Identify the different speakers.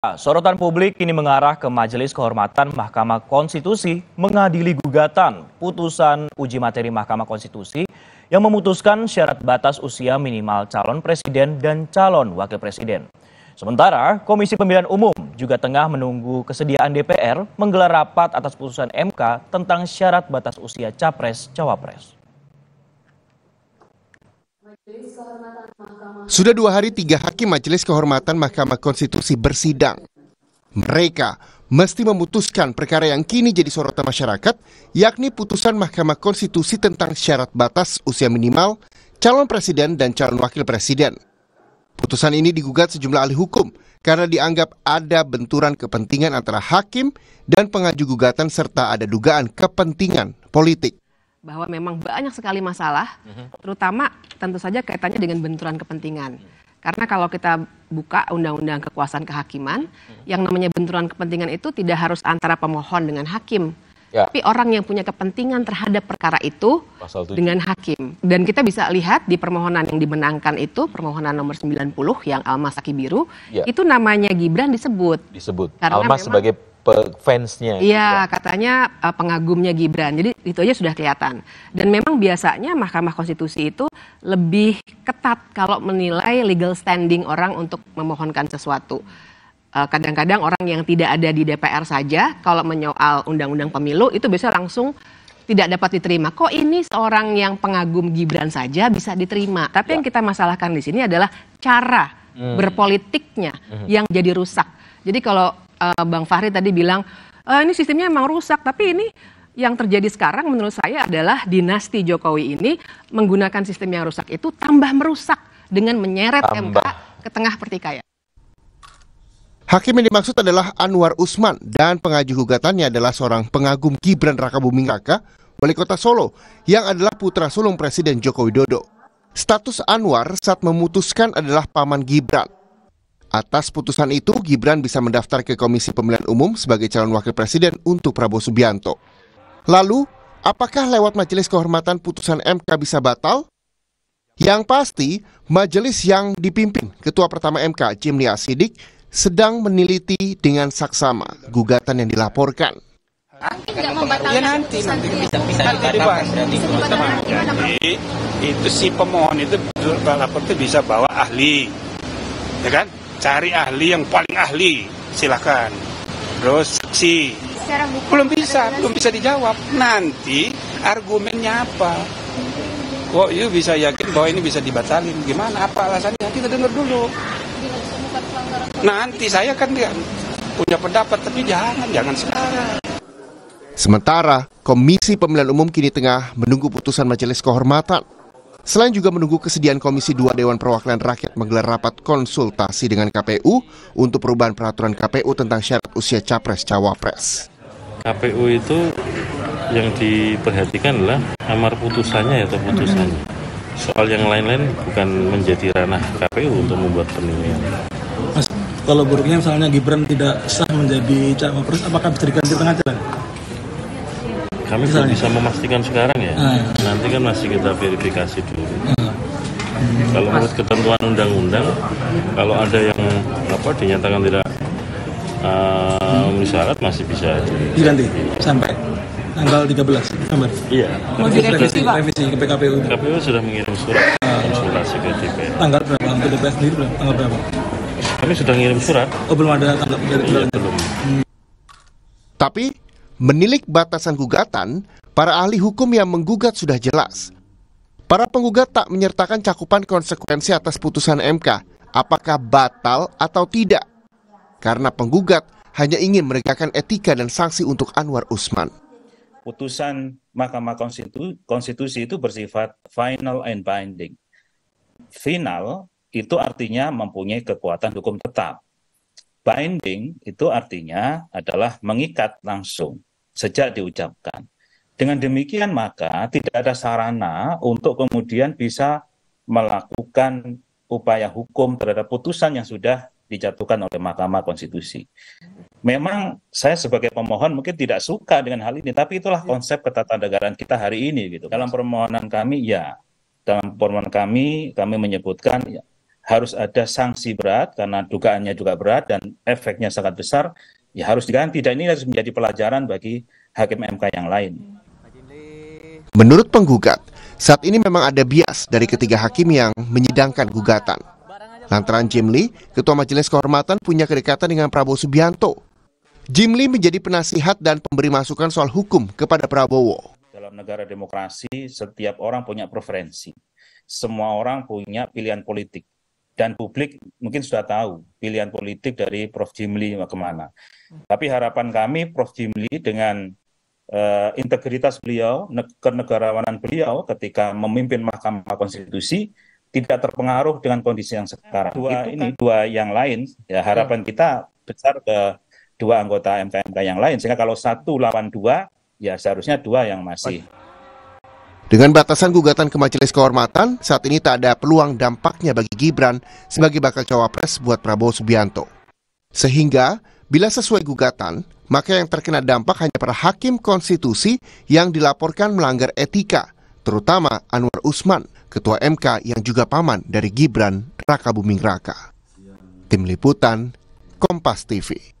Speaker 1: Ah, sorotan publik kini mengarah ke Majelis Kehormatan Mahkamah Konstitusi mengadili gugatan putusan uji materi Mahkamah Konstitusi yang memutuskan syarat batas usia minimal calon presiden dan calon wakil presiden. Sementara Komisi Pemilihan Umum juga tengah menunggu kesediaan DPR menggelar rapat atas putusan MK tentang syarat batas usia capres-cawapres.
Speaker 2: Sudah dua hari tiga hakim Majelis Kehormatan Mahkamah Konstitusi bersidang. Mereka mesti memutuskan perkara yang kini jadi sorotan masyarakat, yakni putusan Mahkamah Konstitusi tentang syarat batas usia minimal calon presiden dan calon wakil presiden. Putusan ini digugat sejumlah ahli hukum karena dianggap ada benturan kepentingan antara hakim dan pengaju gugatan serta ada dugaan kepentingan politik
Speaker 3: bahwa memang banyak sekali masalah, mhm. terutama tentu saja kaitannya dengan benturan kepentingan. Karena kalau kita buka undang-undang kekuasaan kehakiman, mhm. yang namanya benturan kepentingan itu tidak harus antara pemohon dengan hakim, ya. tapi orang yang punya kepentingan terhadap perkara itu dengan hakim. Dan kita bisa lihat di permohonan yang dimenangkan itu, permohonan nomor 90 yang Almas Saki Biru, ya. itu namanya Gibran disebut. Disebut. Almas sebagai
Speaker 1: fansnya. Gitu.
Speaker 3: Iya, katanya uh, pengagumnya Gibran. Jadi itu aja sudah kelihatan. Dan memang biasanya Mahkamah Konstitusi itu lebih ketat kalau menilai legal standing orang untuk memohonkan sesuatu. Eh, kadang-kadang uh, orang yang tidak ada di DPR saja, kalau menyoal undang-undang pemilu itu biasanya langsung tidak dapat diterima. Kok ini seorang yang pengagum Gibran saja bisa diterima? Tapi ya. yang kita masalahkan di sini adalah cara hmm. berpolitiknya hmm. yang jadi rusak. Jadi kalau uh, Bang Fahri tadi bilang e, ini sistemnya emang rusak, tapi ini yang terjadi sekarang menurut saya adalah dinasti Jokowi ini menggunakan sistem yang rusak itu tambah merusak dengan menyeret tambah. MK ke tengah pertikaian.
Speaker 2: Hakim yang dimaksud adalah Anwar Usman dan pengaju gugatannya adalah seorang pengagum Gibran Rakabuming Raka, wali kota Solo, yang adalah putra sulung Presiden Joko Widodo. Status Anwar saat memutuskan adalah paman Gibran. Atas putusan itu, Gibran bisa mendaftar ke Komisi Pemilihan Umum sebagai calon wakil presiden untuk Prabowo Subianto. Lalu, apakah lewat Majelis Kehormatan putusan MK bisa batal? Yang pasti, majelis yang dipimpin Ketua Pertama MK Jimli Asidik sedang meneliti dengan saksama gugatan yang dilaporkan.
Speaker 3: Ya nanti, nanti
Speaker 2: bisa, bisa jadi
Speaker 1: itu si pemohon itu lapor itu bisa bawa ahli, ya kan? cari ahli yang paling ahli,
Speaker 2: silakan. Terus saksi. Belum bisa, belum bisa dijawab. Nanti argumennya apa? Kok you bisa yakin bahwa ini bisa dibatalin? Gimana? Apa alasannya? Kita dengar dulu. Nanti saya kan punya pendapat, tapi jangan, jangan sekarang. Sementara, Komisi Pemilihan Umum kini tengah menunggu putusan Majelis Kehormatan Selain juga menunggu kesediaan Komisi 2 Dewan Perwakilan Rakyat menggelar rapat konsultasi dengan KPU untuk perubahan peraturan KPU tentang syarat usia capres-cawapres.
Speaker 1: KPU itu yang diperhatikan adalah amar putusannya atau putusannya. Soal yang lain-lain bukan menjadi ranah KPU untuk membuat penilaian. Mas, kalau buruknya misalnya Gibran tidak sah menjadi cawapres, apakah bisa diganti tengah jalan? kami belum bisa memastikan sekarang ya. Uh. Nanti kan masih kita verifikasi dulu. Uh. Kalau menurut ketentuan undang-undang, kalau ada yang apa dinyatakan tidak uh, syarat masih bisa diganti sampai tanggal 13 November. Iya. Mau direvisi, Pak. Revisi ke PKPU. KPU sudah mengirim surat uh, konsultasi ke DPR. Tanggal berapa? Ke DPR sendiri belum? Tanggal berapa? Kami sudah mengirim surat. Oh, belum ada tanggal
Speaker 2: dari iya, belum. Hmm. Tapi Menilik batasan gugatan, para ahli hukum yang menggugat sudah jelas. Para penggugat tak menyertakan cakupan konsekuensi atas putusan MK, apakah batal atau tidak. Karena penggugat hanya ingin menegakkan etika dan sanksi untuk Anwar Usman.
Speaker 1: Putusan Mahkamah Konstitusi itu bersifat final and binding. Final itu artinya mempunyai kekuatan hukum tetap. Binding itu artinya adalah mengikat langsung sejak diucapkan. Dengan demikian maka tidak ada sarana untuk kemudian bisa melakukan upaya hukum terhadap putusan yang sudah dijatuhkan oleh Mahkamah Konstitusi. Memang saya sebagai pemohon mungkin tidak suka dengan hal ini, tapi itulah konsep ketatanegaraan kita hari ini gitu. Dalam permohonan kami ya, dalam permohonan kami kami menyebutkan ya, harus ada sanksi berat karena dugaannya juga berat dan efeknya sangat besar ya harus diganti dan ini harus menjadi pelajaran bagi hakim MK yang lain.
Speaker 2: Menurut penggugat, saat ini memang ada bias dari ketiga hakim yang menyidangkan gugatan. Lantaran Jim Lee, Ketua Majelis Kehormatan punya kedekatan dengan Prabowo Subianto. Jim Lee menjadi penasihat dan pemberi masukan soal hukum kepada Prabowo.
Speaker 1: Dalam negara demokrasi, setiap orang punya preferensi. Semua orang punya pilihan politik dan publik mungkin sudah tahu pilihan politik dari Prof. Jimli kemana. Hmm. Tapi harapan kami Prof. Jimli dengan uh, integritas beliau, ne kenegarawanan beliau ketika memimpin Mahkamah Konstitusi tidak terpengaruh dengan kondisi yang sekarang. Dua Itu kan ini dua yang lain, ya iya. harapan ya. kita besar ke dua anggota MKMK yang lain sehingga kalau satu lawan dua ya seharusnya dua yang
Speaker 2: masih Baik. Dengan batasan gugatan ke Majelis Kehormatan, saat ini tak ada peluang dampaknya bagi Gibran sebagai bakal cawapres buat Prabowo Subianto. Sehingga, bila sesuai gugatan, maka yang terkena dampak hanya para hakim konstitusi yang dilaporkan melanggar etika, terutama Anwar Usman, Ketua MK yang juga paman dari Gibran Raka Buming Raka. Tim Liputan, Kompas TV.